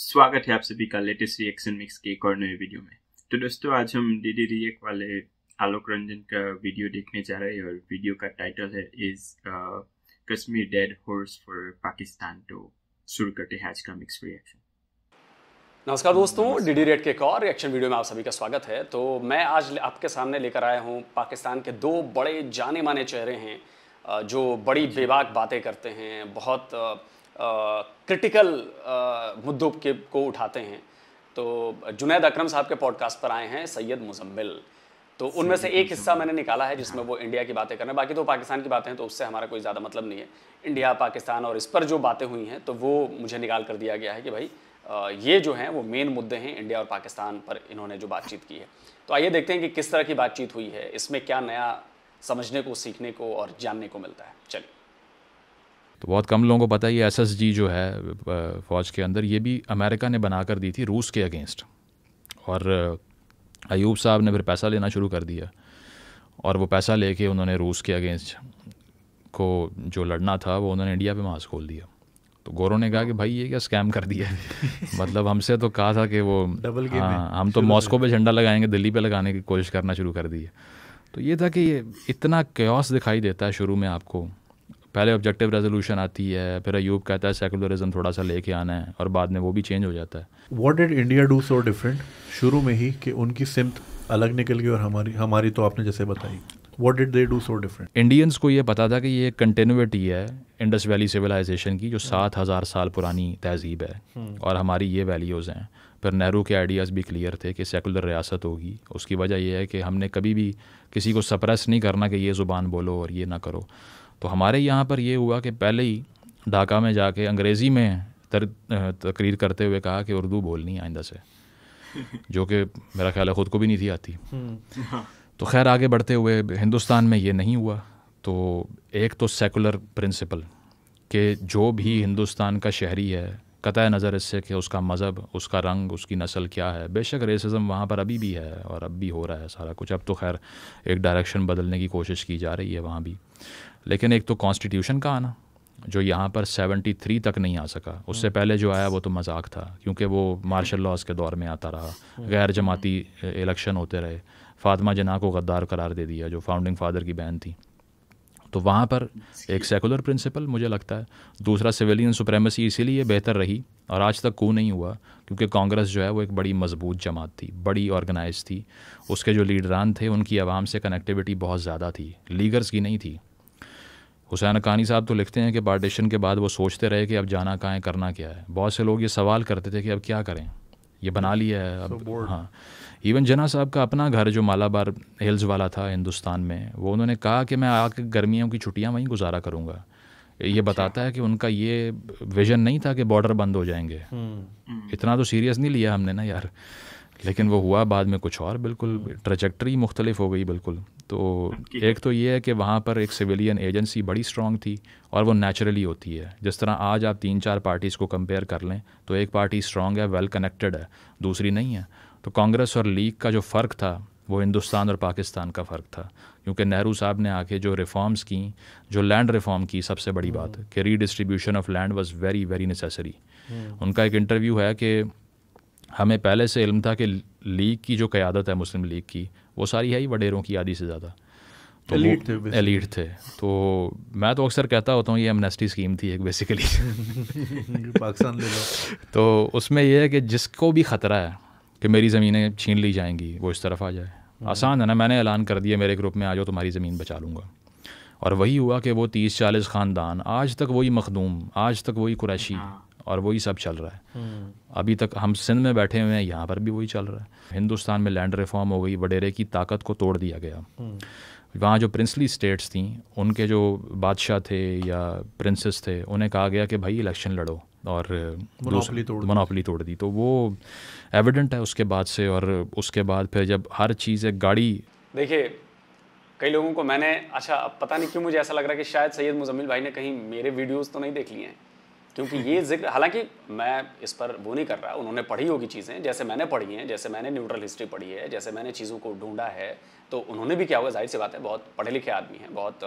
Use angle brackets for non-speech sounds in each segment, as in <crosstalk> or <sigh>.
स्वागत है आप सभी का लेटेस्ट रिएक्शन मिक्स के एक और नए वीडियो में तो दोस्तों आज हम डीडी रिएक्ट वाले आलोक रंजन का वीडियो देखने जा रहे हैं और वीडियो का टाइटल है is Kashmir dead horse for Pakistan तो शुरू करते हैं आज का मिक्स रिएक्शन नमस्कार दोस्तों डीडी रेट के एक और रिएक्शन वीडियो में आप सभी का स्वागत है तो मैं आज आपके सामने लेकर आया हूं पाकिस्तान के दो बड़े जाने माने चेहरे हैं जो बड़ी बेबाक बातें करते हैं बहुत क्रिटिकल मुद्दों के को उठाते हैं तो जुनेद अकरम साहब के पॉडकास्ट पर आए हैं सैयद मुजम्मिल तो उनमें से एक हिस्सा मैंने निकाला है जिसमें वो इंडिया की बातें कर रहे हैं बाकी तो पाकिस्तान की बातें हैं तो उससे हमारा कोई ज़्यादा मतलब नहीं है इंडिया पाकिस्तान और इस पर जो बातें हुई हैं तो वो मुझे निकाल कर दिया गया है कि भाई ये जो हैं वो मेन मुद्दे हैं इंडिया और पाकिस्तान पर इन्होंने जो बातचीत की है तो आइए देखते हैं कि किस तरह की बातचीत हुई है इसमें क्या नया समझने को सीखने को और जानने को मिलता है चलिए तो बहुत कम लोगों को पता है ये एस जो है फ़ौज के अंदर ये भी अमेरिका ने बना कर दी थी रूस के अगेंस्ट और अयूब साहब ने फिर पैसा लेना शुरू कर दिया और वो पैसा लेके उन्होंने रूस के अगेंस्ट को जो लड़ना था वो उन्होंने इंडिया पे मास खोल दिया तो गोरों ने कहा कि भाई ये क्या स्कैम कर दिया <laughs> मतलब हमसे तो कहा था कि वो डबल हाँ हम तो मॉस्को पे झंडा लगाएंगे दिल्ली पे लगाने की कोशिश करना शुरू कर दी है तो ये था कि ये इतना क्योस दिखाई देता है शुरू में आपको पहले ऑब्जेक्टिव रेजोल्यूशन आती है फिर अयूब कहता है सेकुलरिज्म थोड़ा सा लेके आना है और बाद में वो भी चेंज हो जाता है what did India do so different शुरू में ही कि उनकी सिमत अलग निकल गई और हमारी हमारी तो आपने जैसे बताई what did they do so different Indians को ये पता था कि ये कंटिन्यूटी है इंडस वैली सिविलाइजेशन की जो सात हज़ार साल पुरानी तहजीब है हम्म। और हमारी ये वैल्यूज़ हैं फिर नेहरू के आइडियाज़ भी क्लियर थे कि सेकुलर रियासत होगी उसकी वजह यह है कि हमने कभी भी किसी को सप्रेस नहीं करना कि ये ज़ुबान बोलो और ये ना करो तो हमारे यहाँ पर ये हुआ कि पहले ही ढाका में जाके अंग्रेज़ी में तर तकरीर करते हुए कहा कि उर्दू बोलनी आइंदा से <laughs> जो कि मेरा ख्याल है ख़ुद को भी नहीं थी आती हम्म। हाँ। तो खैर आगे बढ़ते हुए हिंदुस्तान में ये नहीं हुआ तो एक तो सेकुलर प्रिंसिपल कि जो भी हिंदुस्तान का शहरी है कत नज़र इससे कि उसका मज़हब उसका रंग उसकी नस्ल क्या है बेशक रेसिज़म वहाँ पर अभी भी है और अब भी हो रहा है सारा कुछ अब तो खैर एक डायरेक्शन बदलने की कोशिश की जा रही है वहाँ भी लेकिन एक तो कॉन्स्टिट्यूशन का आना जो यहाँ पर सेवेंटी थ्री तक नहीं आ सका उससे पहले जो आया वो तो मजाक था क्योंकि वो मार्शल लॉज के दौर में आता रहा गैर जमाती इलेक्शन होते रहे फातमा जना को गद्दार करार दे दिया जो फाउंडिंग फ़ादर की बहन थी तो वहाँ पर एक सेकुलर प्रिंसिपल मुझे लगता है दूसरा सिविलियन सुप्रेमेसी इसीलिए बेहतर रही और आज तक क्यों नहीं हुआ क्योंकि कांग्रेस जो है वो एक बड़ी मजबूत जमात थी बड़ी ऑर्गेनाइज थी उसके जो लीडरान थे उनकी आवाम से कनेक्टिविटी बहुत ज़्यादा थी लीगर्स की नहीं थी हुसैन अकानी साहब तो लिखते हैं कि पार्टीशन के बाद वो सोचते रहे कि अब जाना कहाँ है करना क्या है बहुत से लोग ये सवाल करते थे कि अब क्या करें ये बना लिया है अब so हाँ इवन जना साहब का अपना घर जो मालाबार हिल्स वाला था हिंदुस्तान में वो उन्होंने कहा कि मैं आके गर्मियों की छुट्टियाँ वहीं गुजारा करूँगा ये अच्छा। बताता है कि उनका ये विजन नहीं था कि बॉर्डर बंद हो जाएंगे हम्म। हम्म। इतना तो सीरियस नहीं लिया हमने ना यार लेकिन वो हुआ बाद में कुछ और बिल्कुल ट्रजेक्टरी हम्म। मुख्तलिफ हो गई बिल्कुल तो एक तो ये है कि वहाँ पर एक सिविलियन एजेंसी बड़ी स्ट्रॉन्ग थी और वो नेचुरली होती है जिस तरह आज आप तीन चार पार्टीज़ को कंपेयर कर लें तो एक पार्टी स्ट्रॉन्ग है वेल कनेक्टेड है दूसरी नहीं है तो कांग्रेस और लीग का जो फ़र्क था वो हिंदुस्तान और पाकिस्तान का फ़र्क था क्योंकि नेहरू साहब ने आके जो रिफॉर्म्स की जो लैंड रिफॉर्म की सबसे बड़ी बात हम्म। कि redistribution of land was very very necessary उनका एक इंटरव्यू है कि हमें पहले से इल्म था कि लीग की जो क़्यादत है मुस्लिम लीग की वो सारी है ही वडेरों की आधी से ज़्यादा तो एलीट थे एलीट थे तो मैं तो अक्सर कहता होता हूँ ये एमनेस्टी स्कीम थी एक बेसिकली <laughs> पाकिस्तान तो उसमें यह है कि जिसको भी ख़तरा है कि मेरी ज़मीनें छीन ली जाएंगी वो इस तरफ आ जाए हम्म। आसान है ना मैंने ऐलान कर दिया मेरे ग्रुप में आ जाओ तुम्हारी ज़मीन बचा लूँगा और वही हुआ कि वो तीस चालीस ख़ानदान आज तक वही मखदूम आज तक वही कुरैशी हाँ। और वही सब चल रहा है हम्म। अभी तक हम सिंध में बैठे हुए हैं यहाँ पर भी वही चल रहा है हिंदुस्तान में लैंड रिफॉर्म हो गई वडेरे की ताकत को तोड़ दिया गया हम्म। वहाँ जो प्रिंसली स्टेट्स थी उनके जो बादशाह थे या प्रिंसेस थे उन्हें कहा गया कि भाई इलेक्शन लड़ो और मोनोपली तोड़ तोड़ दी तो वो एविडेंट है उसके बाद से और उसके बाद फिर जब हर चीज़ एक गाड़ी देखिए कई लोगों को मैंने अच्छा अब पता नहीं क्यों मुझे ऐसा लग रहा है कि शायद सैयद मुजम्मिल भाई ने कहीं मेरे वीडियोस तो नहीं देख लिए हैं क्योंकि ये जिक्र हालांकि मैं इस पर वो नहीं कर रहा उन्होंने पढ़ी होगी चीज़ें जैसे मैंने पढ़ी हैं जैसे मैंने न्यूट्रल हिस्ट्री पढ़ी है जैसे मैंने चीज़ों को ढूंढा है तो उन्होंने भी क्या होगा जाहिर सी बात है बहुत पढ़े लिखे आदमी हैं बहुत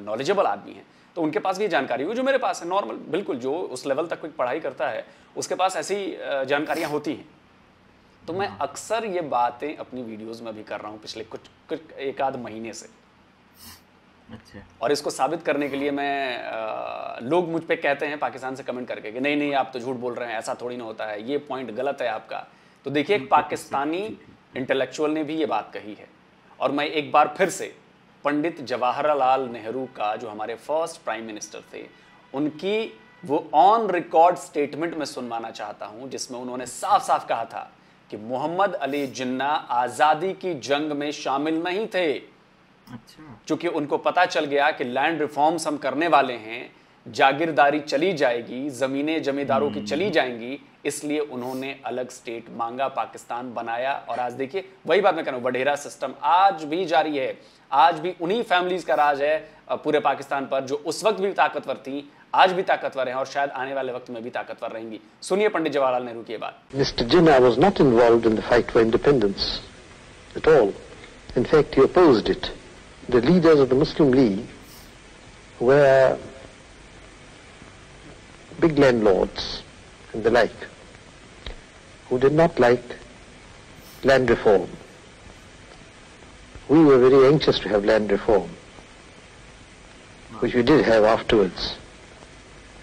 नॉलेजेबल आदमी हैं तो उनके पास भी जानकारी हुई जो मेरे पास है नॉर्मल बिल्कुल जो उस लेवल तक कोई पढ़ाई करता है उसके पास ऐसी जानकारियाँ होती हैं तो मैं हाँ। अक्सर ये बातें अपनी वीडियोज़ में भी कर रहा हूँ पिछले कुछ कुछ एक आध महीने से अच्छा और इसको साबित करने के लिए मैं आ, लोग मुझ पर कहते हैं पाकिस्तान से कमेंट करके कि नहीं नहीं आप तो झूठ बोल रहे हैं ऐसा थोड़ी ना होता है ये पॉइंट गलत है आपका तो देखिए एक पाकिस्तानी इंटेलेक्चुअल ने भी ये बात कही है और मैं एक बार फिर से पंडित जवाहरलाल नेहरू का जो हमारे फर्स्ट प्राइम मिनिस्टर थे उनकी वो ऑन रिकॉर्ड स्टेटमेंट में सुनवाना चाहता हूं जिसमें उन्होंने साफ साफ कहा था कि मोहम्मद अली जिन्ना आज़ादी की जंग में शामिल नहीं थे अच्छा। चूंकि उनको पता चल गया कि लैंड रिफॉर्म्स हम करने वाले हैं जागीरदारी चली जाएगी जमीनें जमींदारों की चली हम्म। जाएंगी इसलिए उन्होंने अलग स्टेट मांगा पाकिस्तान बनाया और आज देखिए वही बात मैं कह रहा हूं वडेरा सिस्टम आज भी जारी है आज भी उन्हीं फैमिलीज का राज है पूरे पाकिस्तान पर जो उस वक्त भी ताकतवर थी आज भी ताकतवर हैं और शायद आने वाले वक्त में भी ताकतवर रहेंगी सुनिए पंडित जवाहरलाल नेहरू की बात mister Jinnah was not involved in the fight for independence at all in fact he opposed it the leaders of the Muslim League were big landlords and the like who did not like land reform. We were very anxious to have land reform, which we did have afterwards.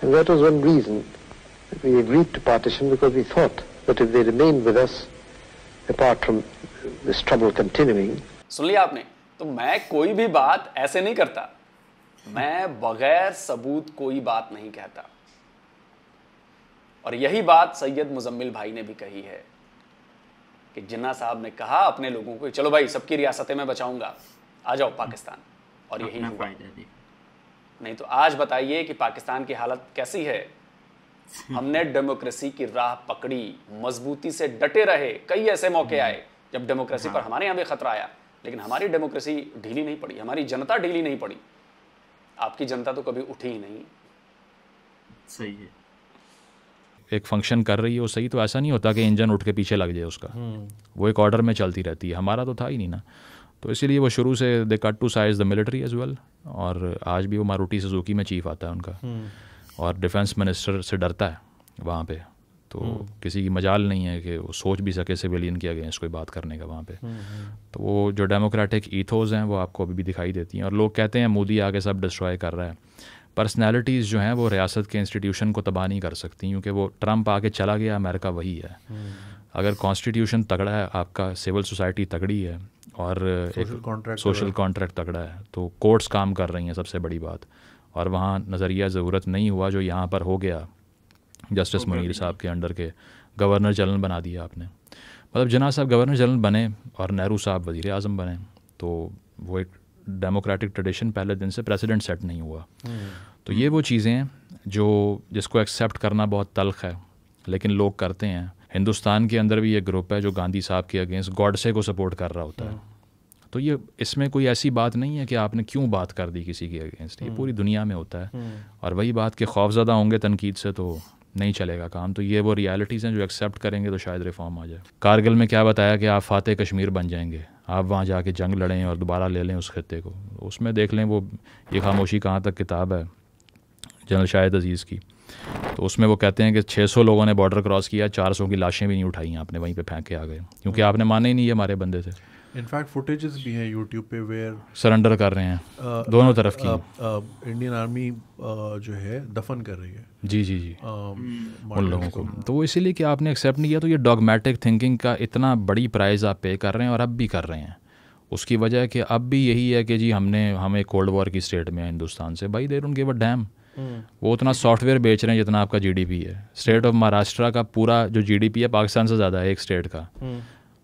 And that was one reason that we agreed to partition because we thought that if they remained with us, apart from this trouble continuing. सुन लिया आपने तो मैं कोई भी बात ऐसे नहीं करता मैं बगैर सबूत कोई बात नहीं कहता और यही बात सैयद मुजम्मिल भाई ने भी कही है कि जिन्ना साहब ने कहा अपने लोगों को चलो भाई सबकी रियासतें मैं बचाऊंगा आ जाओ पाकिस्तान और यही हुआ नहीं तो आज बताइए कि पाकिस्तान की हालत कैसी है <laughs> हमने डेमोक्रेसी की राह पकड़ी मजबूती से डटे रहे कई ऐसे मौके हम्म। आए जब डेमोक्रेसी पर हाँ। हमारे यहां भी खतरा आया लेकिन हमारी डेमोक्रेसी ढीली नहीं पड़ी हमारी जनता ढीली नहीं पड़ी आपकी जनता तो कभी उठी ही नहीं सही है एक फंक्शन कर रही है वो सही तो ऐसा नहीं होता कि इंजन उठ के पीछे लग जाए उसका हम्म। वो एक ऑर्डर में चलती रहती है हमारा तो था ही नहीं ना तो इसीलिए वो शुरू से they cut to size the military as well और आज भी वो मारुटी सुजुकी में चीफ आता है उनका हम्म। और डिफेंस मिनिस्टर से डरता है वहाँ पे तो हम्म। किसी की मजाल नहीं है कि वो सोच भी सके सिविलियन के अगेंस्ट कोई बात करने का वहाँ पे हम्म, हम्म। तो वो जो डेमोक्रेटिक ईथोज हैं वो आपको अभी भी दिखाई देती हैं और लोग कहते हैं मोदी आगे सब डिस्ट्रॉय कर रहा है पर्सनैलिटीज़ जो हैं वो रियासत के इंस्टीट्यूशन को तबाह नहीं कर सकती क्योंकि वो ट्रंप आके चला गया अमेरिका वही है अगर कॉन्स्टिट्यूशन तगड़ा है आपका सिविल सोसाइटी तगड़ी है और एक सोशल कॉन्ट्रैक्ट तगड़ा है तो कोर्ट्स काम कर रही हैं सबसे बड़ी बात और वहाँ नज़रिया ज़रूरत नहीं हुआ जो यहाँ पर हो गया जस्टिस तो मुनीर साहब के अंडर के गवर्नर जनरल बना दिया आपने मतलब जना साहब गवर्नर जनरल बने और नेहरू साहब वजीर अजम बने तो वो एक डेमोक्रेटिक ट्रेडिशन पहले दिन से प्रेसिडेंट सेट नहीं हुआ तो ये वो चीज़ें हैं जो जिसको एक्सेप्ट करना बहुत तलख है लेकिन लोग करते हैं हिंदुस्तान के अंदर भी एक ग्रुप है जो गांधी साहब के अगेंस्ट गॉडसे को सपोर्ट कर रहा होता है तो ये इसमें कोई ऐसी बात नहीं है कि आपने क्यों बात कर दी किसी के अगेंस्ट ये हम्म। पूरी दुनिया में होता है हम्म। और वही बात कि खौफजदा होंगे तनकीद से तो नहीं चलेगा काम तो ये वो रियलिटीज़ हैं जो एक्सेप्ट करेंगे तो शायद रिफॉर्म आ जाए कारगिल में क्या बताया कि आप फातह कश्मीर बन जाएंगे आप वहाँ जाके जंग लड़ें और दोबारा ले लें उस खत्े को उसमें देख लें वो ये खामोशी कहाँ तक किताब है जनरल शाहिद अजीज़ की तो उसमें वो कहते हैं कि 600 लोगों ने बॉर्डर क्रॉस किया 400 की लाशें भी नहीं उठाई आपने वहीं पे फेंक के आ गए क्योंकि आपने माने ही नहीं हमारे बंदे थे इनफैक्ट फुटेजेस भी हैं यूट्यूब पे वेयर सरेंडर कर रहे हैं आ, uh, दोनों आ, तरफ की आ, आ, इंडियन आर्मी आ, जो है दफन कर रही है जी जी जी आ, um, hmm. उन लोगों को तो वो इसीलिए कि आपने एक्सेप्ट नहीं किया तो ये डॉगमेटिक थिंकिंग का इतना बड़ी प्राइज़ आप पे कर रहे हैं और अब भी कर रहे हैं उसकी वजह है कि अब भी यही है कि जी हमने हमें कोल्ड वॉर की स्टेट में हिंदुस्तान से भाई देर उनके गिव डैम वो उतना सॉफ्टवेयर बेच रहे हैं जितना आपका जीडीपी है स्टेट ऑफ महाराष्ट्र का पूरा जो जीडीपी है पाकिस्तान से ज़्यादा है एक स्टेट का hmm.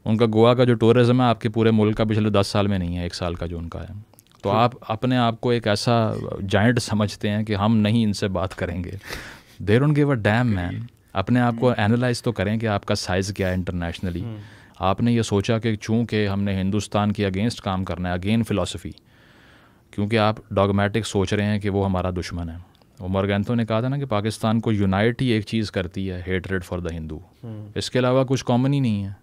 उनका गोवा का जो टूरिज़्म है आपके पूरे मुल्क का पिछले दस साल में नहीं है एक साल का जो उनका है तो आप अपने आप को एक ऐसा जाइंट समझते हैं कि हम नहीं इनसे बात करेंगे देर उन गिव डैम मैन अपने आप को एनालाइज hmm. तो करें कि आपका साइज़ क्या है इंटरनेशनली hmm. आपने ये सोचा कि चूँकि हमने हिंदुस्तान के अगेंस्ट काम करना है अगेन फ़िलासफ़ी क्योंकि आप डॉगमेटिक सोच रहे हैं कि वो हमारा दुश्मन है उमर गैंतो ने कहा था ना कि पाकिस्तान को यूनाइट ही एक चीज़ करती है हेटरेड फॉर द हिंदू इसके अलावा कुछ कॉमन ही नहीं है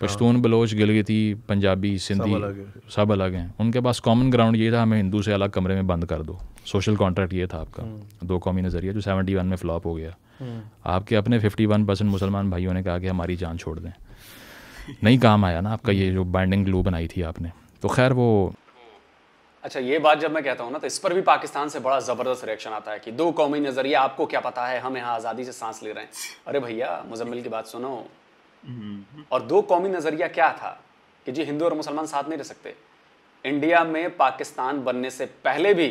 पश्तून हाँ। बलोच गिलगिती पंजाबी सिंधी सब अलग, सब अलग हैं उनके पास कॉमन ग्राउंड ये था हमें हिंदू से अलग कमरे में बंद कर दो सोशल कॉन्ट्रैक्ट ये था आपका हम्म। दो कौमी नज़रिया जो सेवेंटी वन में फ्लॉप हो गया हम्म। आपके अपने फिफ्टी वन परसेंट मुसलमान भाइयों ने कहा कि हमारी जान छोड़ दें नहीं काम आया ना आपका ये जो बाइंडिंग ग्लू बनाई थी आपने तो खैर वो अच्छा ये बात जब मैं कहता हूँ ना तो इस पर भी पाकिस्तान से बड़ा ज़बरदस्त रिएक्शन आता है कि दो कौमी नज़रिया आपको क्या पता है हम यहाँ आज़ादी से सांस ले रहे हैं अरे भैया मुजम्मिल की बात सुनो हम्म। और दो कौमी नज़रिया क्या था कि जी हिंदू और मुसलमान साथ नहीं रह सकते इंडिया में पाकिस्तान बनने से पहले भी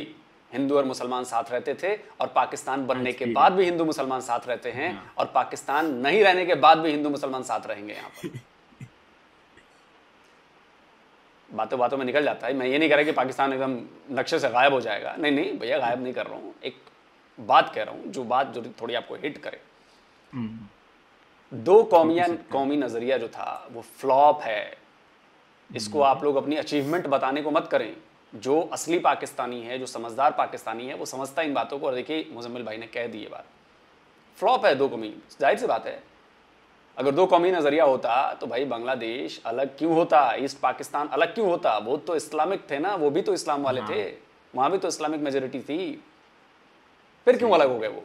हिंदू और मुसलमान साथ रहते थे और पाकिस्तान बनने के बाद भी हिंदू मुसलमान साथ रहते हैं हाँ। और पाकिस्तान नहीं रहने के बाद भी हिंदू मुसलमान साथ रहेंगे यहाँ पर <laughs> बातों बातों में निकल जाता है मैं ये नहीं कह रहा कि पाकिस्तान एकदम नक्शे से गायब हो जाएगा नहीं नहीं भैया गायब नहीं कर रहा हूँ एक बात कह रहा हूँ जो बात जो थोड़ी आपको हिट करे हम्म। दो कौमिया कौमी नज़रिया जो था वो फ्लॉप है इसको हम्म। आप लोग अपनी अचीवमेंट बताने को मत करें जो असली पाकिस्तानी है जो समझदार पाकिस्तानी है वो समझता है इन बातों को और देखिए मुजम्मिल भाई ने कह दी ये बात फ्लॉप है दो कौमी जाहिर सी बात है अगर दो कौमी नज़रिया होता तो भाई बांग्लादेश अलग क्यों होता ईस्ट पाकिस्तान अलग क्यों होता वो तो इस्लामिक थे ना वो भी तो इस्लाम वाले हाँ। थे वहाँ भी तो इस्लामिक मेजोरिटी थी फिर क्यों अलग हो गए वो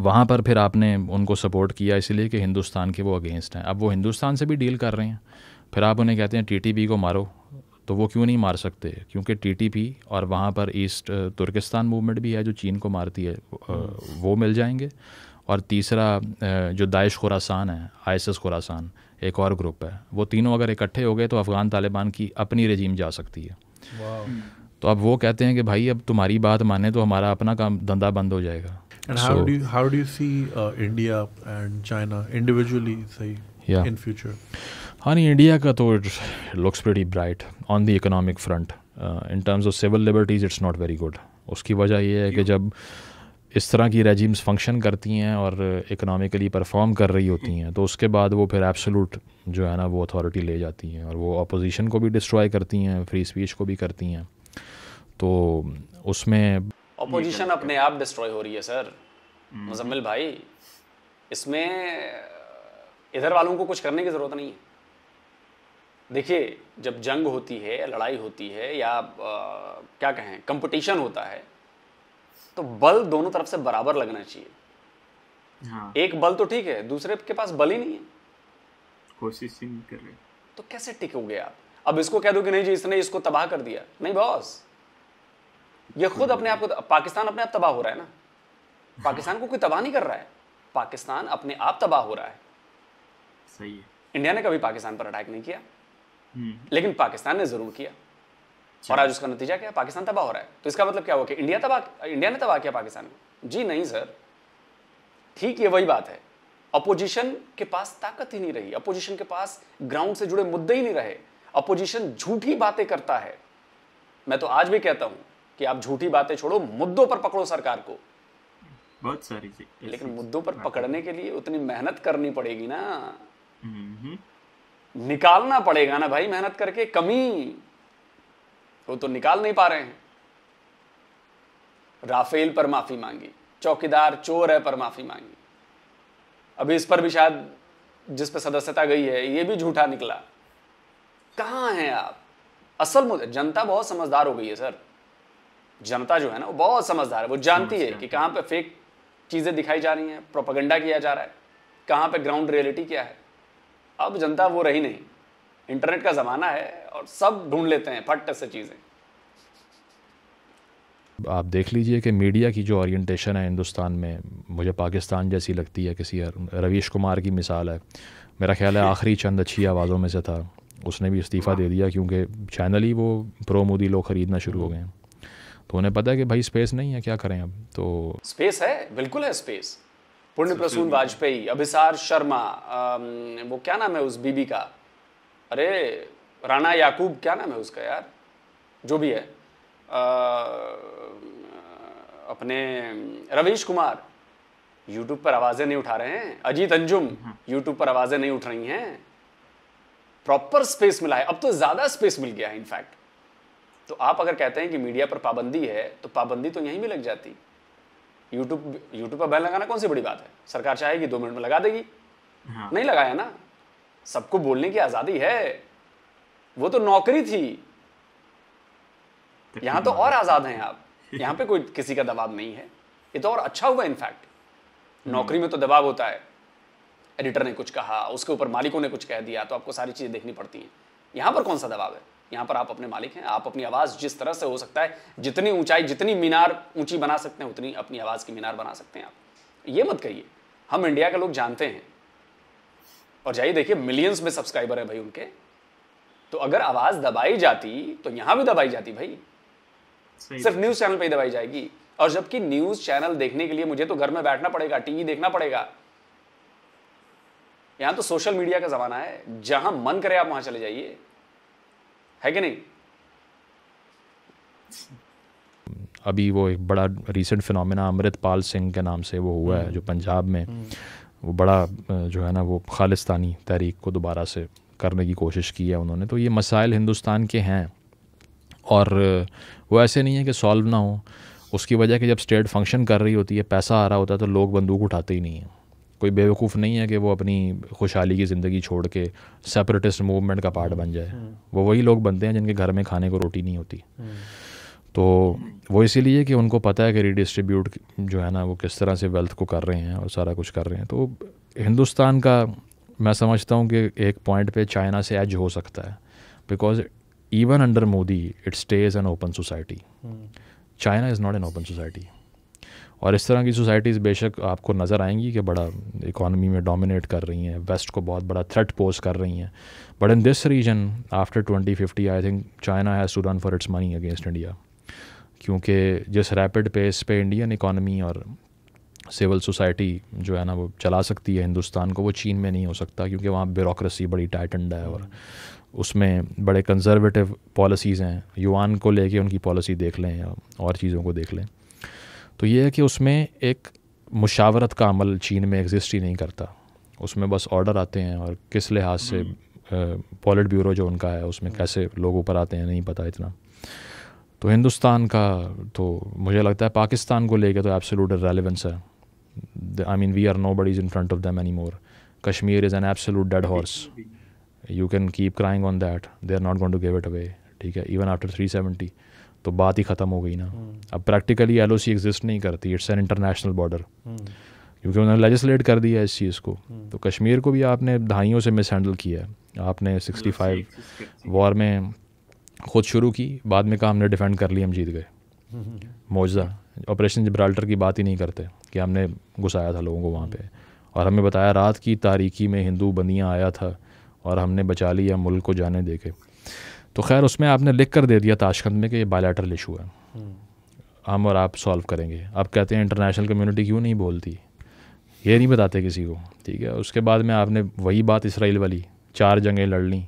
वहाँ पर फिर आपने उनको सपोर्ट किया इसलिए कि हिंदुस्तान के वो अगेंस्ट हैं अब वो हिंदुस्तान से भी डील कर रहे हैं फिर आप उन्हें कहते हैं टीटीपी को मारो तो वो क्यों नहीं मार सकते क्योंकि टीटीपी और वहाँ पर ईस्ट तुर्किस्तान मूवमेंट भी है जो चीन को मारती है वो मिल जाएंगे और तीसरा जो दाइश खुरासान है आईएसएस खुरासान एक और ग्रुप है वो तीनों अगर इकट्ठे हो गए तो अफ़गान तालिबान की अपनी रजीम जा सकती है तो अब वो कहते हैं कि भाई अब तुम्हारी बात माने तो हमारा अपना काम धंधा बंद हो जाएगा And how so, do you how do you see uh, India and China individually say yeah. in future? Honey, India ka toh it, looks pretty bright on the economic front. Uh, in terms of civil liberties, it's not very good. उसकी वजह ये है कि जब इस तरह की regimes function करती हैं और इकोनॉमिकली परफॉर्म कर रही होती हैं तो उसके बाद वो फिर एब्सोलूट जो है ना वो अथॉरिटी ले जाती हैं और वो अपोजिशन को भी डिस्ट्रॉय करती हैं फ्री स्पीच को भी करती हैं तो उसमें अपोजिशन अपने आप डिस्ट्रॉय हो रही है सर मुजम्मिल hmm. भाई इसमें uh, इधर वालों को कुछ करने की ज़रूरत नहीं है देखिए जब जंग होती है लड़ाई होती है या आ, uh, क्या कहें कंपटीशन होता है तो बल दोनों तरफ से बराबर लगना चाहिए हाँ। एक बल तो ठीक है दूसरे के पास बल ही नहीं है कोशिश ही नहीं कर रहे तो कैसे टिकोगे आप अब इसको कह दो कि नहीं जी इसने इसको तबाह कर दिया नहीं बॉस ये खुद अपने आप को पाकिस्तान अपने आप तबाह हो रहा है ना पाकिस्तान को कोई तबाह नहीं कर रहा है पाकिस्तान अपने आप तबाह हो रहा है सही है इंडिया ने कभी पाकिस्तान पर अटैक नहीं किया हम्म। लेकिन पाकिस्तान ने जरूर किया और आज उसका नतीजा क्या है पाकिस्तान तबाह हो रहा है तो इसका मतलब क्या हुआ कि इंडिया तबाह इंडिया ने तबाह किया पाकिस्तान को जी नहीं सर ठीक ये वही बात है अपोजिशन के पास ताकत ही नहीं रही अपोजिशन के पास ग्राउंड से जुड़े मुद्दे ही नहीं रहे अपोजिशन झूठी बातें करता है मैं तो आज भी कहता हूं कि आप झूठी बातें छोड़ो मुद्दों पर पकड़ो सरकार को बहुत सारी चीज लेकिन मुद्दों पर पकड़ने के लिए उतनी मेहनत करनी पड़ेगी ना निकालना पड़ेगा ना भाई मेहनत करके कमी वो तो निकाल नहीं पा रहे हैं राफेल पर माफी मांगी चौकीदार चोर है पर माफी मांगी अभी इस पर भी शायद जिस पर सदस्यता गई है ये भी झूठा निकला कहां हैं आप असल मुद्दे जनता बहुत समझदार हो गई है सर जनता जो है ना वो बहुत समझदार है वो जानती है कि कहाँ पे फेक चीज़ें दिखाई जा रही हैं प्रोपागेंडा किया जा रहा है कहाँ पे ग्राउंड रियलिटी क्या है अब जनता वो रही नहीं इंटरनेट का ज़माना है और सब ढूंढ लेते हैं फट से चीज़ें आप देख लीजिए कि मीडिया की जो ओरिएंटेशन है हिंदुस्तान में मुझे पाकिस्तान जैसी लगती है किसी रवीश कुमार की मिसाल है मेरा ख्याल है <laughs> आखिरी चंद अच्छी आवाज़ों में से था उसने भी इस्तीफ़ा दे दिया क्योंकि चैनल ही वो प्रो मोदी लोग ख़रीदना शुरू हो गए हैं तो उन्हें पता है कि भाई स्पेस नहीं है क्या करें अब तो स्पेस है बिल्कुल है स्पेस पुण्य प्रसून वाजपेयी अभिसार शर्मा आ, वो क्या नाम है उस बीबी का अरे राना याकूब क्या नाम है उसका यार जो भी है आ, अपने रवीश कुमार यूट्यूब पर आवाज़ें नहीं उठा रहे हैं अजीत अंजुम यूट्यूब हाँ। पर आवाज़ें नहीं उठ रही हैं प्रॉपर स्पेस मिला है अब तो ज़्यादा स्पेस मिल गया है इनफैक्ट तो आप अगर कहते हैं कि मीडिया पर पाबंदी है तो पाबंदी तो यहीं भी लग जाती यूट्यूब यूट्यूब पर बैन लगाना कौन सी बड़ी बात है सरकार चाहेगी दो मिनट में लगा देगी हाँ। नहीं लगाया ना सबको बोलने की आज़ादी है वो तो नौकरी थी यहां तो, तो और आज़ाद हैं आप <laughs> यहां पे कोई किसी का दबाव नहीं है ये तो और अच्छा हुआ इनफैक्ट हम्म। नौकरी में तो दबाव होता है एडिटर ने कुछ कहा उसके ऊपर मालिकों ने कुछ कह दिया तो आपको सारी चीज़ें देखनी पड़ती हैं यहां पर कौन सा दबाव है यहाँ पर आप अपने मालिक हैं आप अपनी आवाज़ जिस तरह से हो सकता है जितनी ऊंचाई जितनी मीनार ऊंची बना सकते हैं उतनी अपनी आवाज़ की मीनार बना सकते हैं आप ये मत कहिए हम इंडिया के लोग जानते हैं और जाइए देखिए मिलियंस में सब्सक्राइबर है भाई उनके तो अगर आवाज़ दबाई जाती तो यहां भी दबाई जाती भाई सिर्फ न्यूज़ चैनल पर ही दबाई जाएगी और जबकि न्यूज़ चैनल देखने के लिए मुझे तो घर में बैठना पड़ेगा टीवी देखना पड़ेगा यहां तो सोशल मीडिया का ज़माना है जहां मन करे आप वहां चले जाइए है कि नहीं अभी वो एक बड़ा रिसेंट फिनोमेना अमृतपाल सिंह के नाम से वो हुआ है जो पंजाब में हम्म। वो बड़ा जो है ना वो खालिस्तानी तहरीक को दोबारा से करने की कोशिश की है उन्होंने तो ये मसाइल हिंदुस्तान के हैं और वो ऐसे नहीं है कि सॉल्व ना हो उसकी वजह कि जब स्टेट फंक्शन कर रही होती है पैसा आ रहा होता है तो लोग बंदूक उठाते ही नहीं हैं कोई बेवकूफ़ नहीं है कि वो अपनी खुशहाली की ज़िंदगी छोड़ के सेपरेटिस्ट मूवमेंट का पार्ट बन जाए हम्म। वो वही लोग बनते हैं जिनके घर में खाने को रोटी नहीं होती हम्म। तो वो इसीलिए कि उनको पता है कि रिडिस्ट्रीब्यूट जो है ना वो किस तरह से वेल्थ को कर रहे हैं और सारा कुछ कर रहे हैं तो हिंदुस्तान का मैं समझता हूँ कि एक पॉइंट पे चाइना से एज हो सकता है because even under Modi it stays an open society China is not an open society और इस तरह की सोसाइटीज़ बेशक आपको नज़र आएंगी कि बड़ा इकानमी में डोमिनेट कर रही हैं वेस्ट को बहुत बड़ा थ्रेट पोज कर रही हैं but in this region after twenty fifty I think China has to run for its money against India क्योंकि जिस रैपिड पेस पे इंडियन इकानमी और सिविल सोसाइटी जो है ना वो चला सकती है हिंदुस्तान को वो चीन में नहीं हो सकता क्योंकि वहाँ ब्यूरोसी बड़ी टाइटेंड है और उसमें बड़े कंजर्वेटिव पॉलिसीज़ हैं युवान को लेके उनकी पॉलिसी देख लें और चीज़ों को देख लें तो ये है कि उसमें एक मुशावरत का अमल चीन में एग्जिस्ट ही नहीं करता उसमें बस ऑर्डर आते हैं और किस लिहाज से पॉलिट हम्म। ब्यूरो जो उनका है उसमें हम्म। कैसे लोग ऊपर आते हैं नहीं पता इतना तो हिंदुस्तान का तो मुझे लगता है पाकिस्तान को लेकर तो एब्सोलूट रेलिवेंस है I mean we are no buddies in front of them any more Kashmir is an absolute dead horse you can keep crying on that they are not going to give it away ठीक है even after three seventy तो बात ही ख़त्म हो गई ना हम्म। अब practically L exist नहीं करती इट्स एन इंटरनेशनल बॉर्डर क्योंकि उन्होंने लेजिस्लेट कर दिया इस चीज़ को हम्म। तो कश्मीर को भी आपने दहाइयों से मिस हैंडल किया है आपने सिक्सटी फाइव वॉर में खुद शुरू की बाद में कहा हमने डिफेंड कर लिया हम जीत गए हम्म, मौजा ऑपरेशन जब्राल्टर की बात ही नहीं करते कि हमने घुसाया था लोगों को वहाँ पे और हमें बताया रात की तारीखी में हिंदू बंदियाँ आया था और हमने बचा लिया मुल्क को जाने दे के तो खैर उसमें आपने लिख कर दे दिया ताशकंद में कि ये बायलैटरल इशू है हम्म। हम और आप सॉल्व करेंगे आप कहते हैं इंटरनेशनल कम्युनिटी क्यों नहीं बोलती ये नहीं बताते किसी को ठीक है उसके बाद में आपने वही बात इसराइल वाली चार जंगें लड़ ली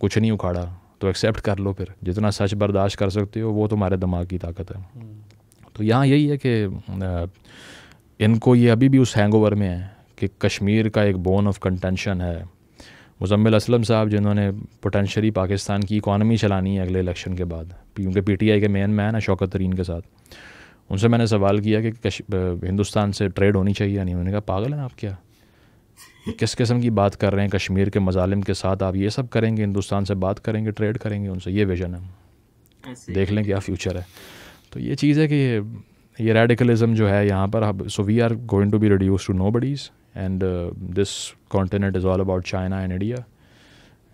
कुछ नहीं उखाड़ा तो एक्सेप्ट कर लो फिर जितना सच बर्दाश्त कर सकते हो वो तुम्हारे दिमाग की ताकत है हम्म। तो यहाँ यही है कि इनको ये अभी भी उस हैंगओवर में है कि कश्मीर का एक बोन ऑफ कंटेंशन है मुजम्मिल असलम साहब जिन्होंने पोटेंशली पाकिस्तान की इकानमी चलानी है अगले इलेक्शन के बाद क्योंकि पी टी आई के मेन मैन है शौकत तरीन के साथ उनसे मैंने सवाल किया कि हिंदुस्तान से ट्रेड होनी चाहिए या नहीं उन्होंने कहा पागल हैं आप क्या किस किस्म की बात कर रहे हैं कश्मीर के मजालिम के साथ आप ये सब करेंगे हिंदुस्तान से बात करेंगे ट्रेड करेंगे उनसे ये विजन है देख लें क्या फ्यूचर है तो ये चीज़ है कि ये रेडिकलिज़म जो है यहाँ पर अब so we are going to be reduce to no buddies and uh, this continent is all about China and India,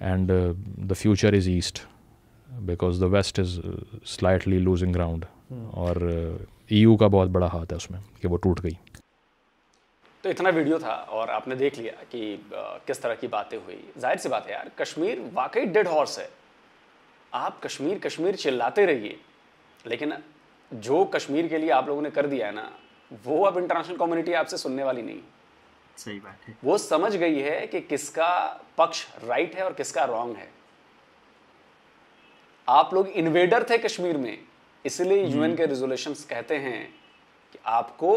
and uh, the future is East because the West is uh, slightly losing ground और hmm. EU uh, e का बहुत बड़ा हाथ है उसमें कि वो टूट गई तो इतना वीडियो था और आपने देख लिया कि किस तरह की बातें हुई जाहिर सी बात है यार कश्मीर वाकई डेड हॉर्स है आप कश्मीर कश्मीर चिल्लाते रहिए लेकिन जो कश्मीर के लिए आप लोगों ने कर दिया है ना वो अब इंटरनेशनल कम्युनिटी आपसे सुनने वाली नहीं सही बात है वो समझ गई है कि किसका पक्ष राइट है और किसका रॉन्ग है आप लोग इन्वेडर थे कश्मीर में इसलिए यूएन हम्म। के रेजोल्यूशन कहते हैं कि आपको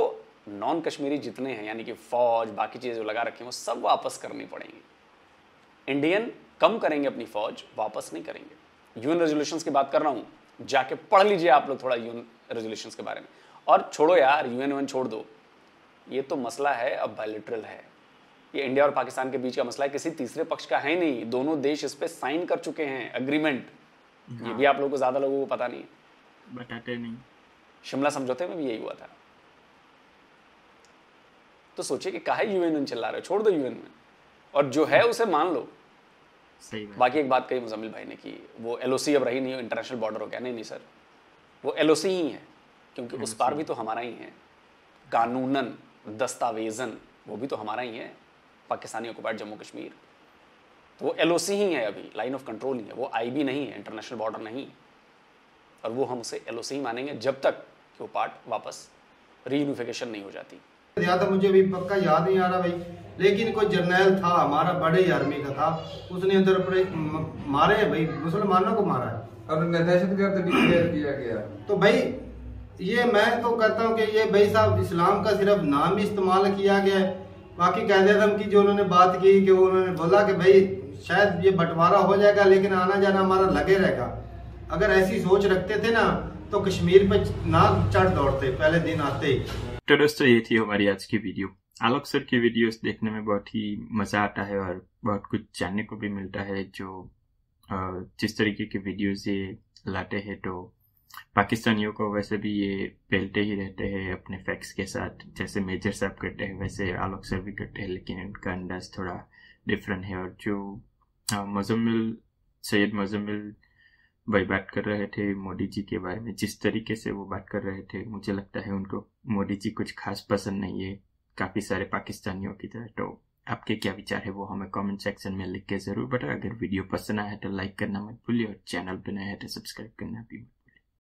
नॉन कश्मीरी जितने हैं यानी कि फौज बाकी चीज़ें जो लगा रखी हैं वो सब वापस करनी पड़ेंगी इंडियन कम करेंगे अपनी फौज वापस नहीं करेंगे यूएन रेजोल्यूशन की बात कर रहा हूं जाके पढ़ लीजिए आप लोग थोड़ा यूएन रेजोल्यूशन के बारे में और छोड़ो यार यूएन छोड़ दो ये तो मसला है अब बायोलिट्रल है ये इंडिया और पाकिस्तान के बीच का मसला है किसी तीसरे पक्ष का है नहीं दोनों देश इस पर साइन कर चुके हैं अग्रीमेंट हाँ। ये भी हाँ। आप लोगों को ज़्यादा लोगों को पता नहीं बताते नहीं शिमला समझौते में भी यही हुआ था तो सोचिए कि काहे यूएन चिल्ला रहे हो छोड़ दो यूएन में और जो है उसे मान लो सही बाकी एक बात कही मुजम्मिल भाई ने की वो एल अब रही नहीं इंटरनेशनल बॉर्डर हो गया नहीं नहीं सर वो एल ही है क्योंकि उस पार भी तो हमारा ही है कानूनन दस्तावेजन वो भी तो हमारा ही है पाकिस्तानी ऑक्यूपाइड जम्मू कश्मीर तो वो एल ही है अभी लाइन ऑफ कंट्रोल ही है वो आई नहीं है इंटरनेशनल बॉर्डर नहीं और वो हम उसे एल ही मानेंगे जब तक कि वो पार्ट वापस रीयूनिफिकेशन नहीं हो जाती ज्यादा मुझे अभी पक्का याद नहीं आ रहा भाई लेकिन कोई जर्नैल था हमारा बड़े आर्मी का था उसने अपने मारे भाई मुसलमानों को मारा है और दहशत गर्द डिक्लेयर किया गया तो भाई ये मैं तो कहता हूँ कि ये भाई साहब इस्लाम का सिर्फ नाम ही इस्तेमाल किया गया है बाकी कैद आजम की जो उन्होंने बात की कि वो उन्होंने बोला कि भाई शायद ये बंटवारा हो जाएगा लेकिन आना जाना हमारा लगे रहेगा अगर ऐसी सोच रखते थे ना तो कश्मीर पे ना चढ़ दौड़ते पहले दिन आते तो दोस्तों ये थी हमारी आज की वीडियो आलोक सर की वीडियोस देखने में बहुत ही मज़ा आता है और बहुत कुछ जानने को भी मिलता है जो जिस तरीके की वीडियोस ये लाते हैं तो पाकिस्तानियों को वैसे भी ये पहलते ही रहते हैं अपने फैक्स के साथ जैसे मेजर साहब करते हैं वैसे आलोक सर भी करते हैं लेकिन उनका अंदाज थोड़ा डिफरेंट है और जो मजम्मिल सैयद मजम्मिल भाई बात कर रहे थे मोदी जी के बारे में जिस तरीके से वो बात कर रहे थे मुझे लगता है उनको मोदी जी कुछ खास पसंद नहीं है काफ़ी सारे पाकिस्तानियों की तरह तो आपके क्या विचार है वो हमें कमेंट सेक्शन में लिख के ज़रूर बताएं अगर वीडियो पसंद आया है तो लाइक करना मत भूलिए और चैनल बनाया है तो सब्सक्राइब करना भी मत